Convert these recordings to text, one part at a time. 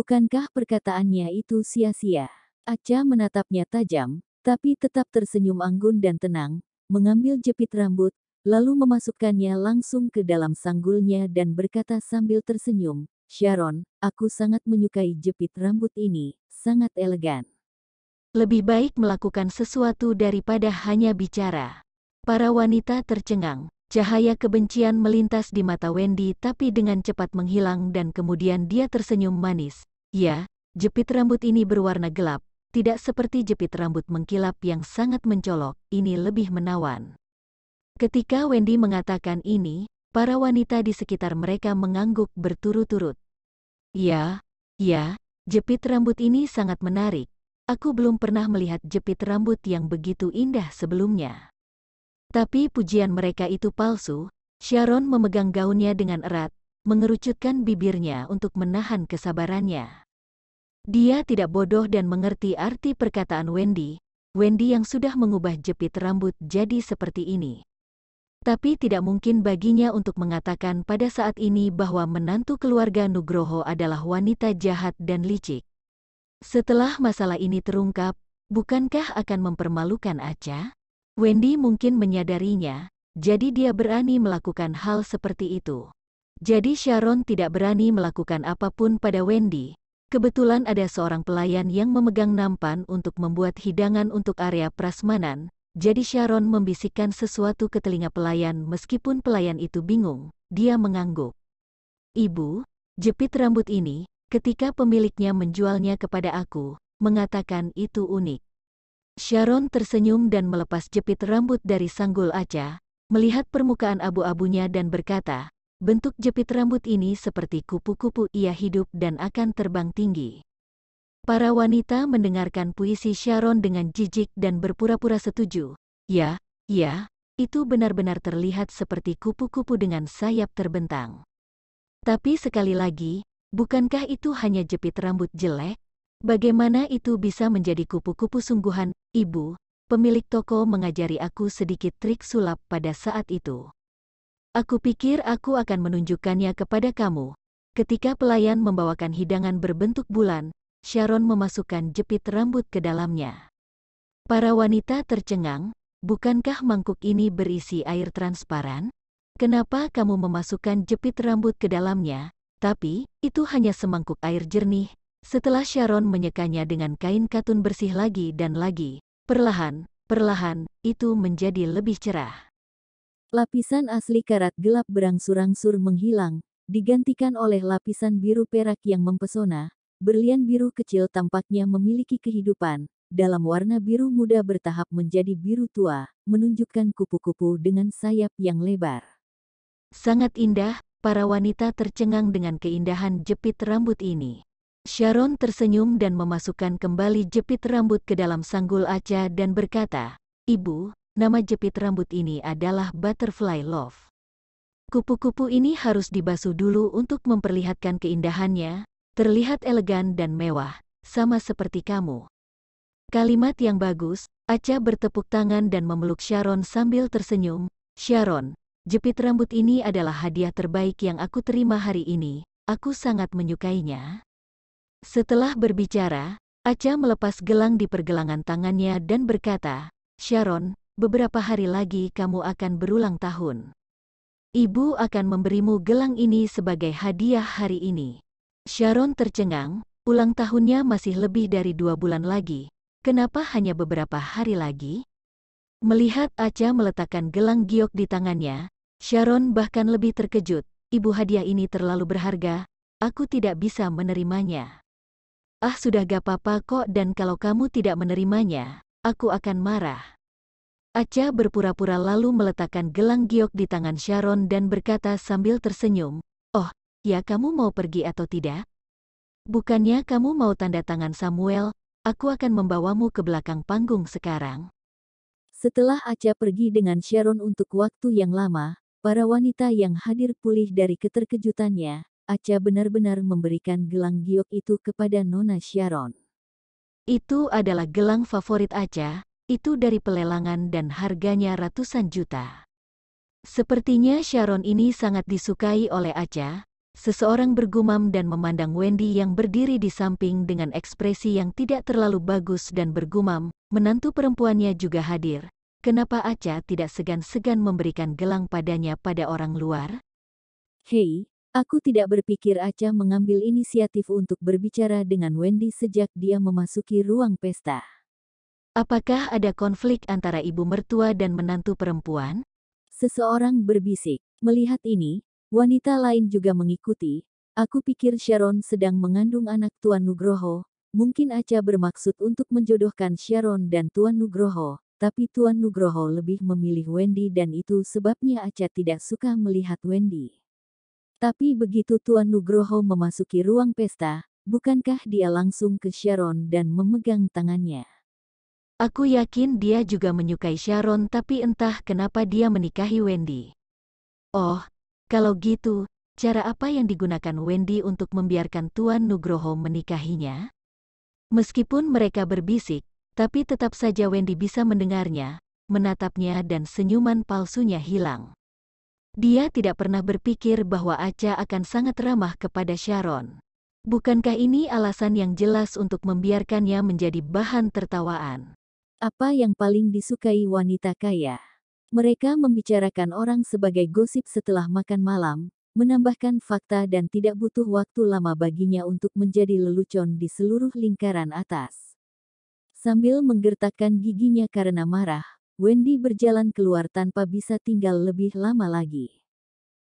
Bukankah perkataannya itu sia-sia? Aca menatapnya tajam, tapi tetap tersenyum anggun dan tenang, mengambil jepit rambut, lalu memasukkannya langsung ke dalam sanggulnya dan berkata sambil tersenyum, Sharon, aku sangat menyukai jepit rambut ini, sangat elegan. Lebih baik melakukan sesuatu daripada hanya bicara. Para wanita tercengang. Cahaya kebencian melintas di mata Wendy tapi dengan cepat menghilang dan kemudian dia tersenyum manis, Ya, jepit rambut ini berwarna gelap, tidak seperti jepit rambut mengkilap yang sangat mencolok, ini lebih menawan. Ketika Wendy mengatakan ini, para wanita di sekitar mereka mengangguk berturut-turut. Ya, ya, jepit rambut ini sangat menarik. Aku belum pernah melihat jepit rambut yang begitu indah sebelumnya. Tapi pujian mereka itu palsu, Sharon memegang gaunnya dengan erat, mengerucutkan bibirnya untuk menahan kesabarannya. Dia tidak bodoh dan mengerti arti perkataan Wendy, Wendy yang sudah mengubah jepit rambut jadi seperti ini. Tapi tidak mungkin baginya untuk mengatakan pada saat ini bahwa menantu keluarga Nugroho adalah wanita jahat dan licik. Setelah masalah ini terungkap, bukankah akan mempermalukan Aca? Wendy mungkin menyadarinya, jadi dia berani melakukan hal seperti itu. Jadi Sharon tidak berani melakukan apapun pada Wendy. Kebetulan ada seorang pelayan yang memegang nampan untuk membuat hidangan untuk area prasmanan, jadi Sharon membisikkan sesuatu ke telinga pelayan meskipun pelayan itu bingung, dia mengangguk. Ibu, jepit rambut ini, ketika pemiliknya menjualnya kepada aku, mengatakan itu unik. Sharon tersenyum dan melepas jepit rambut dari sanggul Aca, melihat permukaan abu-abunya dan berkata, Bentuk jepit rambut ini seperti kupu-kupu ia hidup dan akan terbang tinggi. Para wanita mendengarkan puisi Sharon dengan jijik dan berpura-pura setuju. Ya, ya, itu benar-benar terlihat seperti kupu-kupu dengan sayap terbentang. Tapi sekali lagi, bukankah itu hanya jepit rambut jelek? Bagaimana itu bisa menjadi kupu-kupu sungguhan? Ibu, pemilik toko mengajari aku sedikit trik sulap pada saat itu. Aku pikir aku akan menunjukkannya kepada kamu. Ketika pelayan membawakan hidangan berbentuk bulan, Sharon memasukkan jepit rambut ke dalamnya. Para wanita tercengang, bukankah mangkuk ini berisi air transparan? Kenapa kamu memasukkan jepit rambut ke dalamnya? Tapi, itu hanya semangkuk air jernih. Setelah Sharon menyekanya dengan kain katun bersih lagi dan lagi, perlahan, perlahan, itu menjadi lebih cerah. Lapisan asli karat gelap berangsur-angsur menghilang, digantikan oleh lapisan biru perak yang mempesona. Berlian biru kecil tampaknya memiliki kehidupan, dalam warna biru muda bertahap menjadi biru tua, menunjukkan kupu-kupu dengan sayap yang lebar. Sangat indah, para wanita tercengang dengan keindahan jepit rambut ini. Sharon tersenyum dan memasukkan kembali jepit rambut ke dalam sanggul aca dan berkata, Ibu, Nama jepit rambut ini adalah Butterfly Love. Kupu-kupu ini harus dibasuh dulu untuk memperlihatkan keindahannya, terlihat elegan dan mewah, sama seperti kamu. Kalimat yang bagus, Acha bertepuk tangan dan memeluk Sharon sambil tersenyum, Sharon, jepit rambut ini adalah hadiah terbaik yang aku terima hari ini, aku sangat menyukainya. Setelah berbicara, Acha melepas gelang di pergelangan tangannya dan berkata, Sharon, beberapa hari lagi kamu akan berulang tahun. Ibu akan memberimu gelang ini sebagai hadiah hari ini. Sharon tercengang, ulang tahunnya masih lebih dari dua bulan lagi. Kenapa hanya beberapa hari lagi? Melihat Acha meletakkan gelang giok di tangannya, Sharon bahkan lebih terkejut. Ibu hadiah ini terlalu berharga, aku tidak bisa menerimanya. Ah sudah gak apa-apa kok dan kalau kamu tidak menerimanya, aku akan marah. Acha berpura-pura lalu meletakkan gelang giok di tangan Sharon dan berkata sambil tersenyum, Oh, ya kamu mau pergi atau tidak? Bukannya kamu mau tanda tangan Samuel, aku akan membawamu ke belakang panggung sekarang. Setelah Acha pergi dengan Sharon untuk waktu yang lama, para wanita yang hadir pulih dari keterkejutannya, Acha benar-benar memberikan gelang giok itu kepada Nona Sharon. Itu adalah gelang favorit Acha, itu dari pelelangan dan harganya ratusan juta. Sepertinya Sharon ini sangat disukai oleh Aca, seseorang bergumam dan memandang Wendy yang berdiri di samping dengan ekspresi yang tidak terlalu bagus dan bergumam, menantu perempuannya juga hadir. Kenapa Aca tidak segan-segan memberikan gelang padanya pada orang luar? Hei, Aku tidak berpikir Aca mengambil inisiatif untuk berbicara dengan Wendy sejak dia memasuki ruang pesta. Apakah ada konflik antara ibu mertua dan menantu perempuan? Seseorang berbisik. Melihat ini, wanita lain juga mengikuti. Aku pikir Sharon sedang mengandung anak Tuan Nugroho. Mungkin Aca bermaksud untuk menjodohkan Sharon dan Tuan Nugroho, tapi Tuan Nugroho lebih memilih Wendy dan itu sebabnya Aca tidak suka melihat Wendy. Tapi begitu Tuan Nugroho memasuki ruang pesta, bukankah dia langsung ke Sharon dan memegang tangannya? Aku yakin dia juga menyukai Sharon tapi entah kenapa dia menikahi Wendy. Oh, kalau gitu, cara apa yang digunakan Wendy untuk membiarkan Tuan Nugroho menikahinya? Meskipun mereka berbisik, tapi tetap saja Wendy bisa mendengarnya, menatapnya dan senyuman palsunya hilang. Dia tidak pernah berpikir bahwa Acha akan sangat ramah kepada Sharon. Bukankah ini alasan yang jelas untuk membiarkannya menjadi bahan tertawaan? Apa yang paling disukai wanita kaya? Mereka membicarakan orang sebagai gosip setelah makan malam, menambahkan fakta dan tidak butuh waktu lama baginya untuk menjadi lelucon di seluruh lingkaran atas. Sambil menggertakkan giginya karena marah, Wendy berjalan keluar tanpa bisa tinggal lebih lama lagi.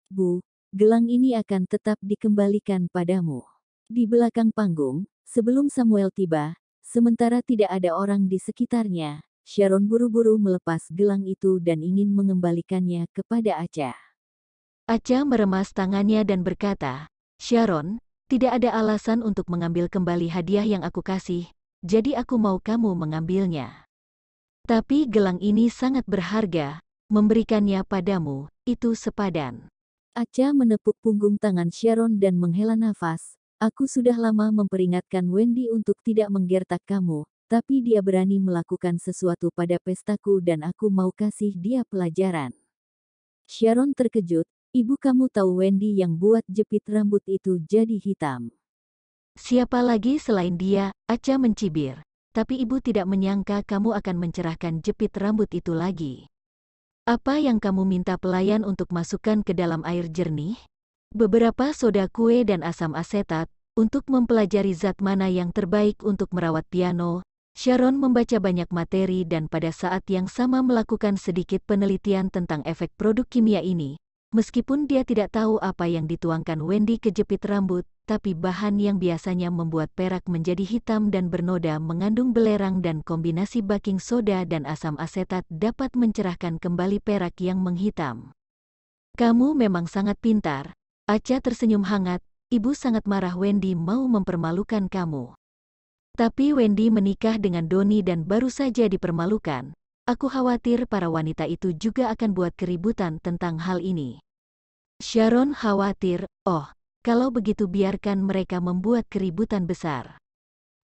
Bu, gelang ini akan tetap dikembalikan padamu. Di belakang panggung, sebelum Samuel tiba, Sementara tidak ada orang di sekitarnya, Sharon buru-buru melepas gelang itu dan ingin mengembalikannya kepada Aca. Aca meremas tangannya dan berkata, Sharon, tidak ada alasan untuk mengambil kembali hadiah yang aku kasih, jadi aku mau kamu mengambilnya. Tapi gelang ini sangat berharga, memberikannya padamu, itu sepadan. Aca menepuk punggung tangan Sharon dan menghela nafas, Aku sudah lama memperingatkan Wendy untuk tidak menggertak kamu, tapi dia berani melakukan sesuatu pada pestaku dan aku mau kasih dia pelajaran. Sharon terkejut, ibu kamu tahu Wendy yang buat jepit rambut itu jadi hitam. Siapa lagi selain dia, Acha mencibir. Tapi ibu tidak menyangka kamu akan mencerahkan jepit rambut itu lagi. Apa yang kamu minta pelayan untuk masukkan ke dalam air jernih? beberapa soda kue dan asam asetat, untuk mempelajari zat mana yang terbaik untuk merawat piano, Sharon membaca banyak materi dan pada saat yang sama melakukan sedikit penelitian tentang efek produk kimia ini. Meskipun dia tidak tahu apa yang dituangkan Wendy ke jepit rambut, tapi bahan yang biasanya membuat perak menjadi hitam dan bernoda mengandung belerang dan kombinasi baking soda dan asam asetat dapat mencerahkan kembali perak yang menghitam. Kamu memang sangat pintar, Aca tersenyum hangat, ibu sangat marah Wendy mau mempermalukan kamu. Tapi Wendy menikah dengan Doni dan baru saja dipermalukan. Aku khawatir para wanita itu juga akan buat keributan tentang hal ini. Sharon khawatir, oh, kalau begitu biarkan mereka membuat keributan besar.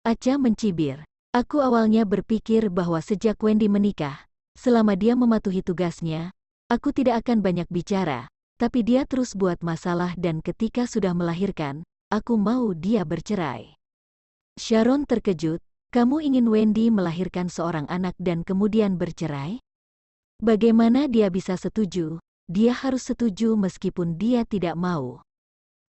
Aca mencibir. Aku awalnya berpikir bahwa sejak Wendy menikah, selama dia mematuhi tugasnya, aku tidak akan banyak bicara. Tapi dia terus buat masalah dan ketika sudah melahirkan, aku mau dia bercerai. Sharon terkejut, kamu ingin Wendy melahirkan seorang anak dan kemudian bercerai? Bagaimana dia bisa setuju? Dia harus setuju meskipun dia tidak mau.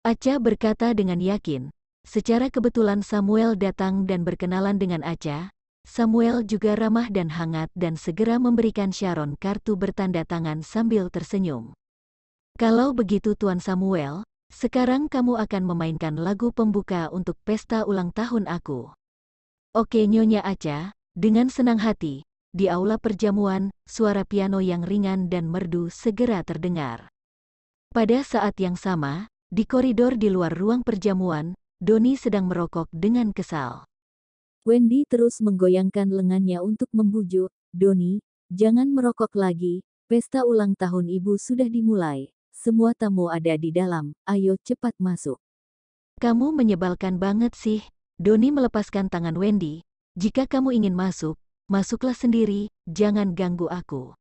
Acha berkata dengan yakin, secara kebetulan Samuel datang dan berkenalan dengan Acha. Samuel juga ramah dan hangat dan segera memberikan Sharon kartu bertanda tangan sambil tersenyum. Kalau begitu Tuan Samuel, sekarang kamu akan memainkan lagu pembuka untuk pesta ulang tahun aku. Oke Nyonya Aca, dengan senang hati, di aula perjamuan, suara piano yang ringan dan merdu segera terdengar. Pada saat yang sama, di koridor di luar ruang perjamuan, Doni sedang merokok dengan kesal. Wendy terus menggoyangkan lengannya untuk membujuk, Doni, jangan merokok lagi, pesta ulang tahun ibu sudah dimulai. Semua tamu ada di dalam, ayo cepat masuk. Kamu menyebalkan banget sih. Doni melepaskan tangan Wendy. Jika kamu ingin masuk, masuklah sendiri, jangan ganggu aku.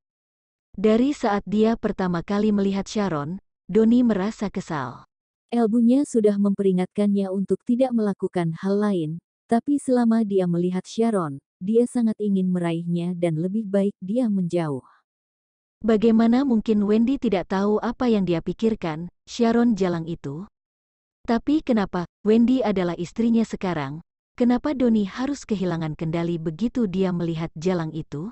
Dari saat dia pertama kali melihat Sharon, Doni merasa kesal. Elbunya sudah memperingatkannya untuk tidak melakukan hal lain, tapi selama dia melihat Sharon, dia sangat ingin meraihnya dan lebih baik dia menjauh. Bagaimana mungkin Wendy tidak tahu apa yang dia pikirkan, Sharon Jalang itu? Tapi kenapa Wendy adalah istrinya sekarang? Kenapa Doni harus kehilangan kendali begitu dia melihat Jalang itu?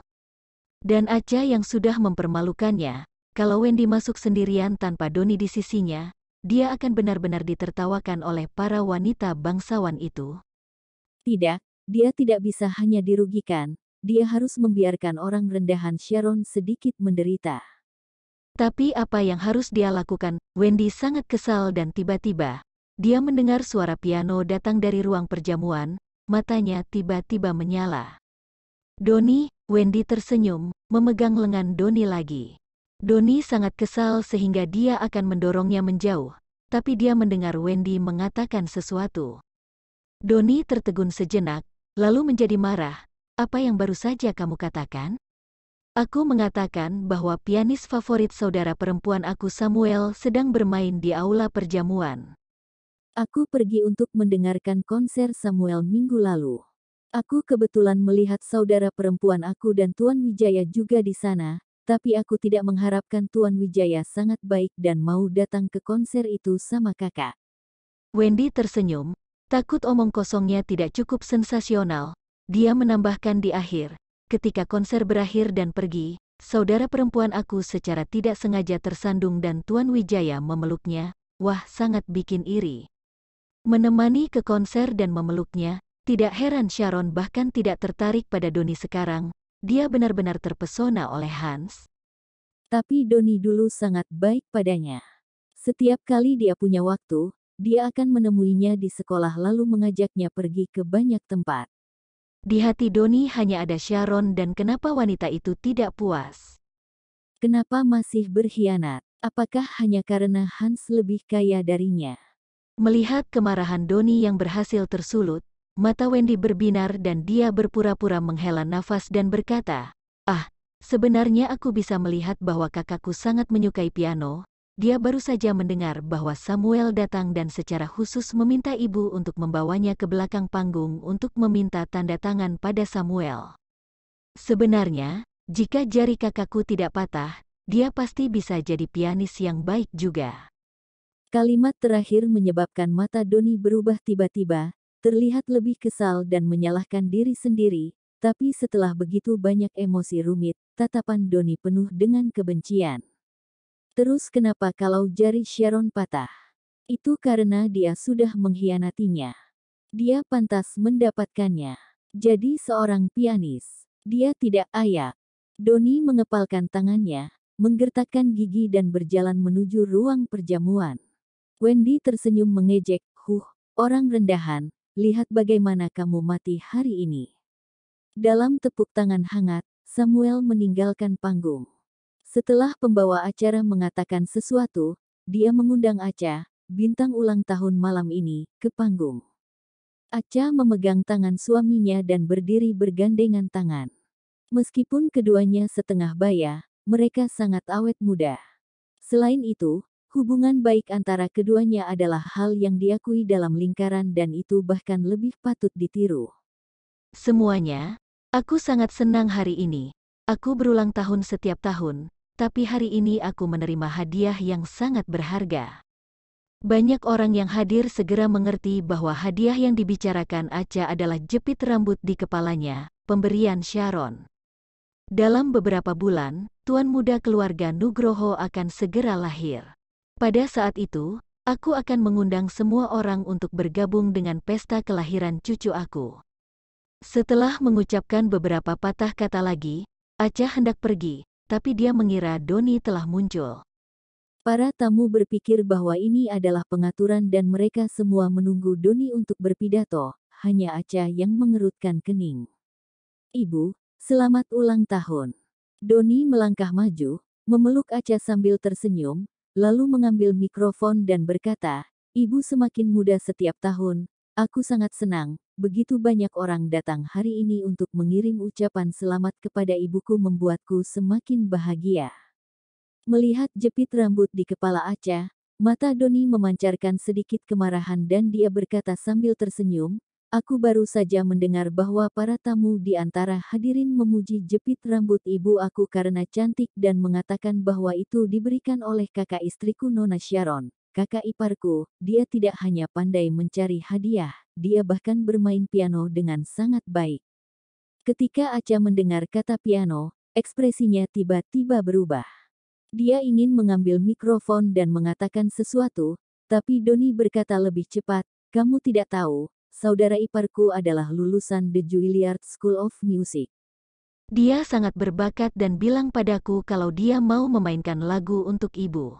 Dan Aca yang sudah mempermalukannya, kalau Wendy masuk sendirian tanpa Doni di sisinya, dia akan benar-benar ditertawakan oleh para wanita bangsawan itu. Tidak, dia tidak bisa hanya dirugikan, dia harus membiarkan orang rendahan Sharon sedikit menderita. Tapi apa yang harus dia lakukan? Wendy sangat kesal dan tiba-tiba, dia mendengar suara piano datang dari ruang perjamuan, matanya tiba-tiba menyala. Doni, Wendy tersenyum, memegang lengan Doni lagi. Doni sangat kesal sehingga dia akan mendorongnya menjauh, tapi dia mendengar Wendy mengatakan sesuatu. Doni tertegun sejenak, lalu menjadi marah, apa yang baru saja kamu katakan? Aku mengatakan bahwa pianis favorit saudara perempuan aku Samuel sedang bermain di aula perjamuan. Aku pergi untuk mendengarkan konser Samuel minggu lalu. Aku kebetulan melihat saudara perempuan aku dan Tuan Wijaya juga di sana, tapi aku tidak mengharapkan Tuan Wijaya sangat baik dan mau datang ke konser itu sama kakak. Wendy tersenyum, takut omong kosongnya tidak cukup sensasional, dia menambahkan di akhir, ketika konser berakhir dan pergi, saudara perempuan aku secara tidak sengaja tersandung dan Tuan Wijaya memeluknya, wah sangat bikin iri. Menemani ke konser dan memeluknya, tidak heran Sharon bahkan tidak tertarik pada Doni sekarang, dia benar-benar terpesona oleh Hans. Tapi Doni dulu sangat baik padanya. Setiap kali dia punya waktu, dia akan menemuinya di sekolah lalu mengajaknya pergi ke banyak tempat. Di hati Doni hanya ada Sharon dan kenapa wanita itu tidak puas. Kenapa masih berkhianat? Apakah hanya karena Hans lebih kaya darinya? Melihat kemarahan Doni yang berhasil tersulut, mata Wendy berbinar dan dia berpura-pura menghela nafas dan berkata, Ah, sebenarnya aku bisa melihat bahwa kakakku sangat menyukai piano, dia baru saja mendengar bahwa Samuel datang dan secara khusus meminta ibu untuk membawanya ke belakang panggung untuk meminta tanda tangan pada Samuel. Sebenarnya, jika jari kakakku tidak patah, dia pasti bisa jadi pianis yang baik juga. Kalimat terakhir menyebabkan mata Doni berubah tiba-tiba, terlihat lebih kesal dan menyalahkan diri sendiri, tapi setelah begitu banyak emosi rumit, tatapan Doni penuh dengan kebencian. Terus kenapa kalau jari Sharon patah? Itu karena dia sudah mengkhianatinya. Dia pantas mendapatkannya. Jadi seorang pianis. Dia tidak ayak. Doni mengepalkan tangannya, menggertakkan gigi dan berjalan menuju ruang perjamuan. Wendy tersenyum mengejek, huh, orang rendahan, lihat bagaimana kamu mati hari ini. Dalam tepuk tangan hangat, Samuel meninggalkan panggung. Setelah pembawa acara mengatakan sesuatu, dia mengundang Aca, bintang ulang tahun malam ini, ke panggung. Aca memegang tangan suaminya dan berdiri bergandengan tangan. Meskipun keduanya setengah baya, mereka sangat awet muda. Selain itu, hubungan baik antara keduanya adalah hal yang diakui dalam lingkaran dan itu bahkan lebih patut ditiru. Semuanya, aku sangat senang hari ini. Aku berulang tahun setiap tahun, tapi hari ini aku menerima hadiah yang sangat berharga. Banyak orang yang hadir segera mengerti bahwa hadiah yang dibicarakan Aca adalah jepit rambut di kepalanya, pemberian Sharon. Dalam beberapa bulan, tuan muda keluarga Nugroho akan segera lahir. Pada saat itu, aku akan mengundang semua orang untuk bergabung dengan pesta kelahiran cucu aku. Setelah mengucapkan beberapa patah kata lagi, Aca hendak pergi, tapi dia mengira Doni telah muncul. Para tamu berpikir bahwa ini adalah pengaturan dan mereka semua menunggu Doni untuk berpidato, hanya Aca yang mengerutkan kening. Ibu, selamat ulang tahun. Doni melangkah maju, memeluk Aca sambil tersenyum, lalu mengambil mikrofon dan berkata, Ibu semakin muda setiap tahun, aku sangat senang, begitu banyak orang datang hari ini untuk mengirim ucapan selamat kepada ibuku membuatku semakin bahagia. Melihat jepit rambut di kepala Aca, mata Doni memancarkan sedikit kemarahan dan dia berkata sambil tersenyum, Aku baru saja mendengar bahwa para tamu di antara hadirin memuji jepit rambut ibu aku karena cantik dan mengatakan bahwa itu diberikan oleh kakak istriku Nona Sharon, kakak iparku, dia tidak hanya pandai mencari hadiah, dia bahkan bermain piano dengan sangat baik. Ketika Aca mendengar kata piano, ekspresinya tiba-tiba berubah. Dia ingin mengambil mikrofon dan mengatakan sesuatu, tapi Doni berkata lebih cepat, kamu tidak tahu, saudara iparku adalah lulusan The Juilliard School of Music. Dia sangat berbakat dan bilang padaku kalau dia mau memainkan lagu untuk ibu.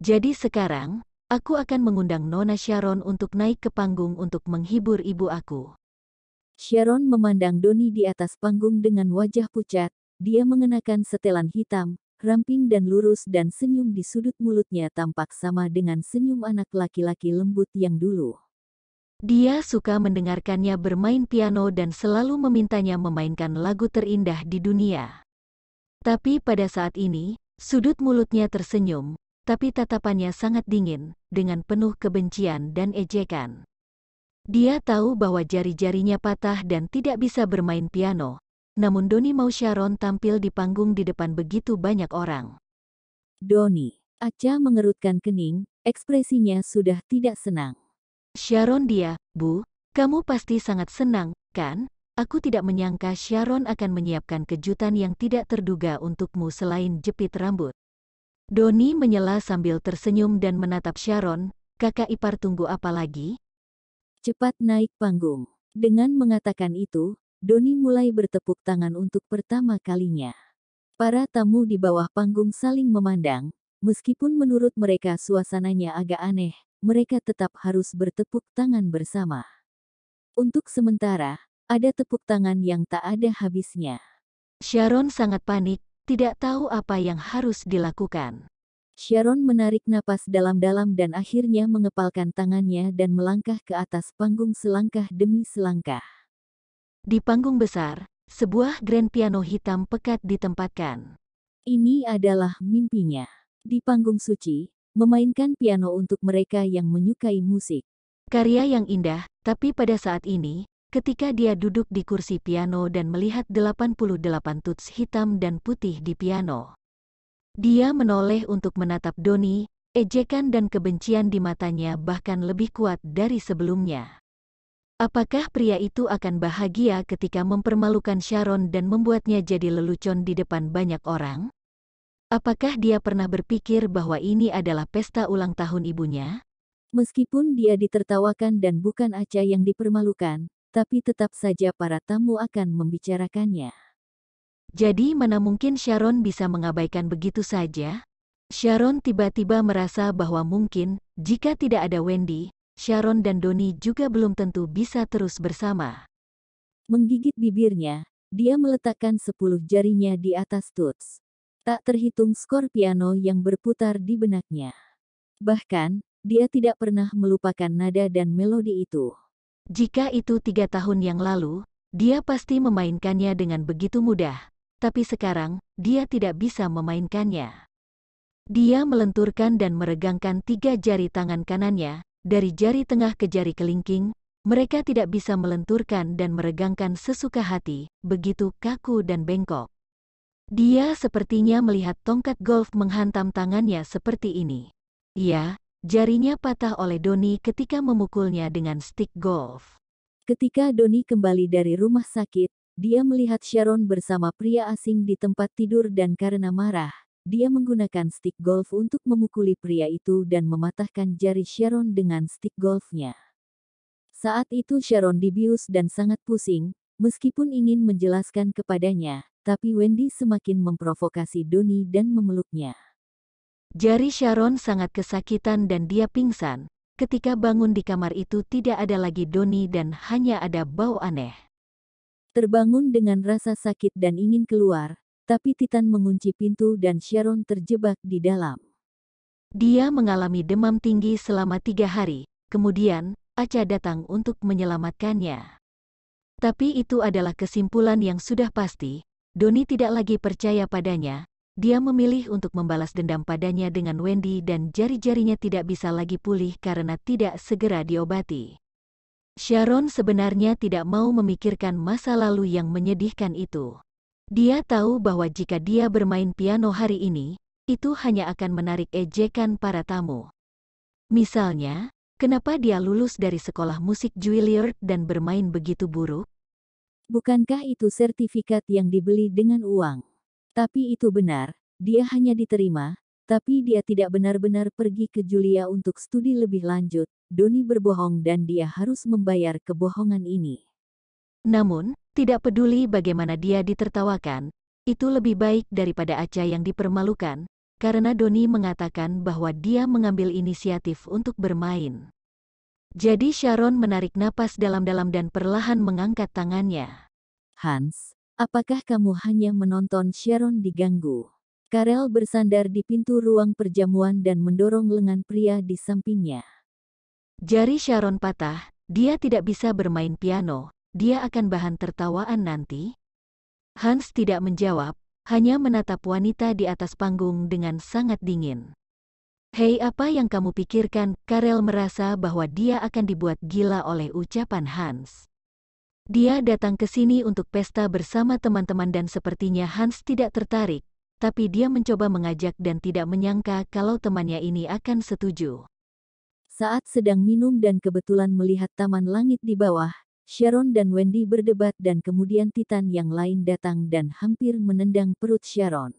Jadi sekarang, Aku akan mengundang Nona Sharon untuk naik ke panggung untuk menghibur ibu aku. Sharon memandang Doni di atas panggung dengan wajah pucat. Dia mengenakan setelan hitam, ramping dan lurus dan senyum di sudut mulutnya tampak sama dengan senyum anak laki-laki lembut yang dulu. Dia suka mendengarkannya bermain piano dan selalu memintanya memainkan lagu terindah di dunia. Tapi pada saat ini, sudut mulutnya tersenyum, tapi tatapannya sangat dingin, dengan penuh kebencian dan ejekan. Dia tahu bahwa jari-jarinya patah dan tidak bisa bermain piano, namun Doni mau Sharon tampil di panggung di depan begitu banyak orang. Doni, Aca mengerutkan kening, ekspresinya sudah tidak senang. Sharon dia, Bu, kamu pasti sangat senang, kan? Aku tidak menyangka Sharon akan menyiapkan kejutan yang tidak terduga untukmu selain jepit rambut. Doni menyela sambil tersenyum dan menatap Sharon, kakak ipar tunggu apa lagi? Cepat naik panggung. Dengan mengatakan itu, Doni mulai bertepuk tangan untuk pertama kalinya. Para tamu di bawah panggung saling memandang, meskipun menurut mereka suasananya agak aneh, mereka tetap harus bertepuk tangan bersama. Untuk sementara, ada tepuk tangan yang tak ada habisnya. Sharon sangat panik, tidak tahu apa yang harus dilakukan. Sharon menarik napas dalam-dalam dan akhirnya mengepalkan tangannya dan melangkah ke atas panggung selangkah demi selangkah. Di panggung besar, sebuah grand piano hitam pekat ditempatkan. Ini adalah mimpinya. Di panggung suci, memainkan piano untuk mereka yang menyukai musik. Karya yang indah, tapi pada saat ini, ketika dia duduk di kursi piano dan melihat 88 tuts hitam dan putih di piano. Dia menoleh untuk menatap Doni, ejekan dan kebencian di matanya bahkan lebih kuat dari sebelumnya. Apakah pria itu akan bahagia ketika mempermalukan Sharon dan membuatnya jadi lelucon di depan banyak orang? Apakah dia pernah berpikir bahwa ini adalah pesta ulang tahun ibunya? Meskipun dia ditertawakan dan bukan Aca yang dipermalukan, tapi tetap saja para tamu akan membicarakannya. Jadi mana mungkin Sharon bisa mengabaikan begitu saja? Sharon tiba-tiba merasa bahwa mungkin, jika tidak ada Wendy, Sharon dan Doni juga belum tentu bisa terus bersama. Menggigit bibirnya, dia meletakkan sepuluh jarinya di atas tuts. Tak terhitung skor piano yang berputar di benaknya. Bahkan, dia tidak pernah melupakan nada dan melodi itu. Jika itu tiga tahun yang lalu, dia pasti memainkannya dengan begitu mudah, tapi sekarang dia tidak bisa memainkannya. Dia melenturkan dan meregangkan tiga jari tangan kanannya, dari jari tengah ke jari kelingking, mereka tidak bisa melenturkan dan meregangkan sesuka hati, begitu kaku dan bengkok. Dia sepertinya melihat tongkat golf menghantam tangannya seperti ini. Ya, Jarinya patah oleh Doni ketika memukulnya dengan stick golf. Ketika Doni kembali dari rumah sakit, dia melihat Sharon bersama pria asing di tempat tidur dan karena marah, dia menggunakan stick golf untuk memukuli pria itu dan mematahkan jari Sharon dengan stick golfnya. Saat itu Sharon dibius dan sangat pusing, meskipun ingin menjelaskan kepadanya, tapi Wendy semakin memprovokasi Doni dan memeluknya. Jari Sharon sangat kesakitan dan dia pingsan. Ketika bangun di kamar itu tidak ada lagi Doni dan hanya ada bau aneh. Terbangun dengan rasa sakit dan ingin keluar, tapi Titan mengunci pintu dan Sharon terjebak di dalam. Dia mengalami demam tinggi selama tiga hari, kemudian Aca datang untuk menyelamatkannya. Tapi itu adalah kesimpulan yang sudah pasti, Doni tidak lagi percaya padanya, dia memilih untuk membalas dendam padanya dengan Wendy dan jari-jarinya tidak bisa lagi pulih karena tidak segera diobati. Sharon sebenarnya tidak mau memikirkan masa lalu yang menyedihkan itu. Dia tahu bahwa jika dia bermain piano hari ini, itu hanya akan menarik ejekan para tamu. Misalnya, kenapa dia lulus dari sekolah musik Juilliard dan bermain begitu buruk? Bukankah itu sertifikat yang dibeli dengan uang? Tapi itu benar, dia hanya diterima, tapi dia tidak benar-benar pergi ke Julia untuk studi lebih lanjut. Doni berbohong dan dia harus membayar kebohongan ini. Namun, tidak peduli bagaimana dia ditertawakan, itu lebih baik daripada Aca yang dipermalukan, karena Doni mengatakan bahwa dia mengambil inisiatif untuk bermain. Jadi Sharon menarik napas dalam-dalam dan perlahan mengangkat tangannya. Hans, Apakah kamu hanya menonton Sharon diganggu? Karel bersandar di pintu ruang perjamuan dan mendorong lengan pria di sampingnya. Jari Sharon patah, dia tidak bisa bermain piano, dia akan bahan tertawaan nanti. Hans tidak menjawab, hanya menatap wanita di atas panggung dengan sangat dingin. Hei apa yang kamu pikirkan, Karel merasa bahwa dia akan dibuat gila oleh ucapan Hans. Dia datang ke sini untuk pesta bersama teman-teman dan sepertinya Hans tidak tertarik, tapi dia mencoba mengajak dan tidak menyangka kalau temannya ini akan setuju. Saat sedang minum dan kebetulan melihat taman langit di bawah, Sharon dan Wendy berdebat dan kemudian Titan yang lain datang dan hampir menendang perut Sharon.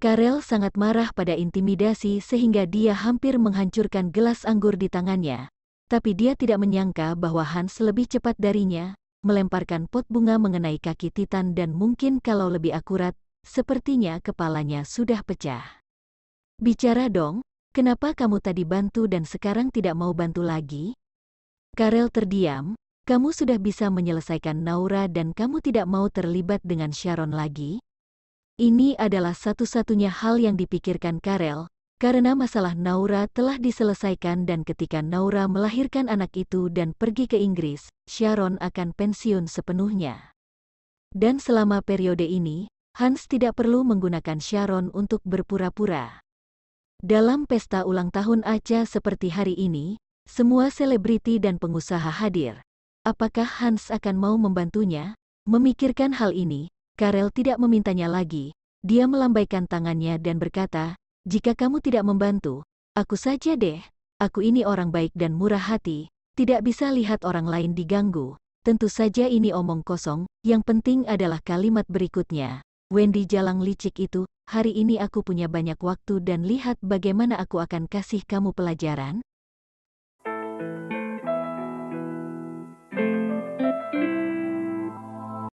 Karel sangat marah pada intimidasi sehingga dia hampir menghancurkan gelas anggur di tangannya. Tapi dia tidak menyangka bahwa Hans lebih cepat darinya, melemparkan pot bunga mengenai kaki Titan dan mungkin kalau lebih akurat, sepertinya kepalanya sudah pecah. Bicara dong, kenapa kamu tadi bantu dan sekarang tidak mau bantu lagi? Karel terdiam, kamu sudah bisa menyelesaikan Naura dan kamu tidak mau terlibat dengan Sharon lagi? Ini adalah satu-satunya hal yang dipikirkan Karel, karena masalah Naura telah diselesaikan dan ketika Naura melahirkan anak itu dan pergi ke Inggris, Sharon akan pensiun sepenuhnya. Dan selama periode ini, Hans tidak perlu menggunakan Sharon untuk berpura-pura. Dalam pesta ulang tahun Aja seperti hari ini, semua selebriti dan pengusaha hadir. Apakah Hans akan mau membantunya? Memikirkan hal ini, Karel tidak memintanya lagi. Dia melambaikan tangannya dan berkata, jika kamu tidak membantu, aku saja deh, aku ini orang baik dan murah hati, tidak bisa lihat orang lain diganggu. Tentu saja ini omong kosong, yang penting adalah kalimat berikutnya. Wendy Jalang licik itu, hari ini aku punya banyak waktu dan lihat bagaimana aku akan kasih kamu pelajaran.